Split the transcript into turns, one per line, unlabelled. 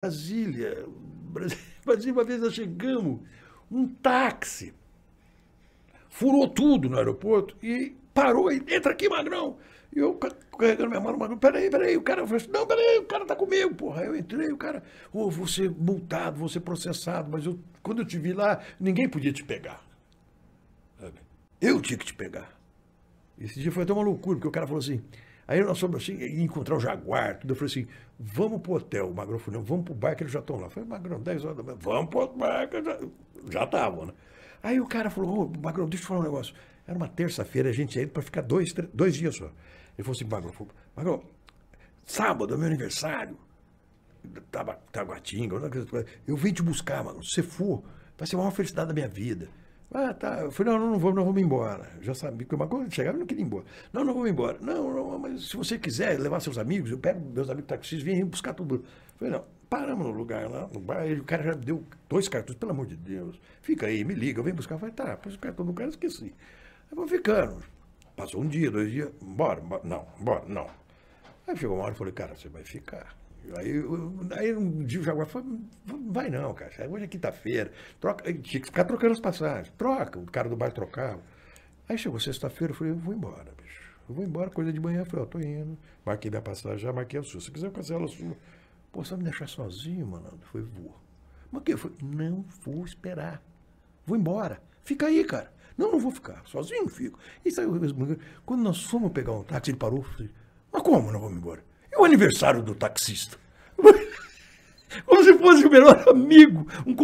Brasília. Brasília, uma vez nós chegamos, um táxi furou tudo no aeroporto e parou e entra aqui, Magrão. E eu carregando minha mão no Magrão, peraí, peraí, o cara, falou assim, não, peraí, o cara tá comigo, porra. Aí eu entrei, o cara, ou oh, vou ser multado, vou ser processado, mas eu, quando eu te vi lá, ninguém podia te pegar. Eu tinha que te pegar. Esse dia foi até uma loucura, porque o cara falou assim, Aí nós fomos assim, encontrar o Jaguar, tudo. Eu falei assim, vamos pro hotel, o Magrão falou, vamos pro bar que eles já estão lá. Eu falei, Magrão, 10 horas da manhã, vamos pro bar que já já estavam, né? Aí o cara falou, ô, Magrão, deixa eu te falar um negócio. Era uma terça-feira, a gente ia para ficar dois, três, dois dias só. Ele falou assim, Magrão, Magrão, sábado é meu aniversário, Taguatinga, eu vim te buscar, mano. Se você for, vai ser a maior felicidade da minha vida. Ah, tá. Eu falei, não, não, não vamos, não vamos embora. Já sabia que uma coisa chegava e não queria ir embora. Não, não vamos embora. Não, não, mas se você quiser levar seus amigos, eu pego meus amigos taxistas, vim buscar tudo. Eu falei, não, paramos no lugar lá, no bairro, o cara já deu dois cartões, pelo amor de Deus. Fica aí, me liga, vem buscar. Eu falei, tá, pôs o cartão no cara, esqueci. Aí vamos ficando. Passou um dia, dois dias, bora, bora não, bora, não. Aí chegou uma hora e falei, cara, você vai ficar. Aí, aí um dia o Jaguar falou, vai não, cara, hoje é quinta-feira, troca, tinha que ficar trocando as passagens, troca, o cara do bar trocava. Aí chegou sexta-feira, eu falei, eu vou embora, bicho, eu vou embora, coisa de manhã, eu falei, ó, tô indo, marquei minha passagem já, marquei a sua, se quiser eu cancelo a sua. Pô, vai me deixar sozinho, mano? Foi, vou. Mas que? Eu falei, não vou esperar, vou embora, fica aí, cara. Não, não vou ficar, sozinho fico. E saiu, quando nós fomos pegar um táxi, ele parou, falei, mas como não vamos embora? o aniversário do taxista. Como se fosse o melhor amigo, um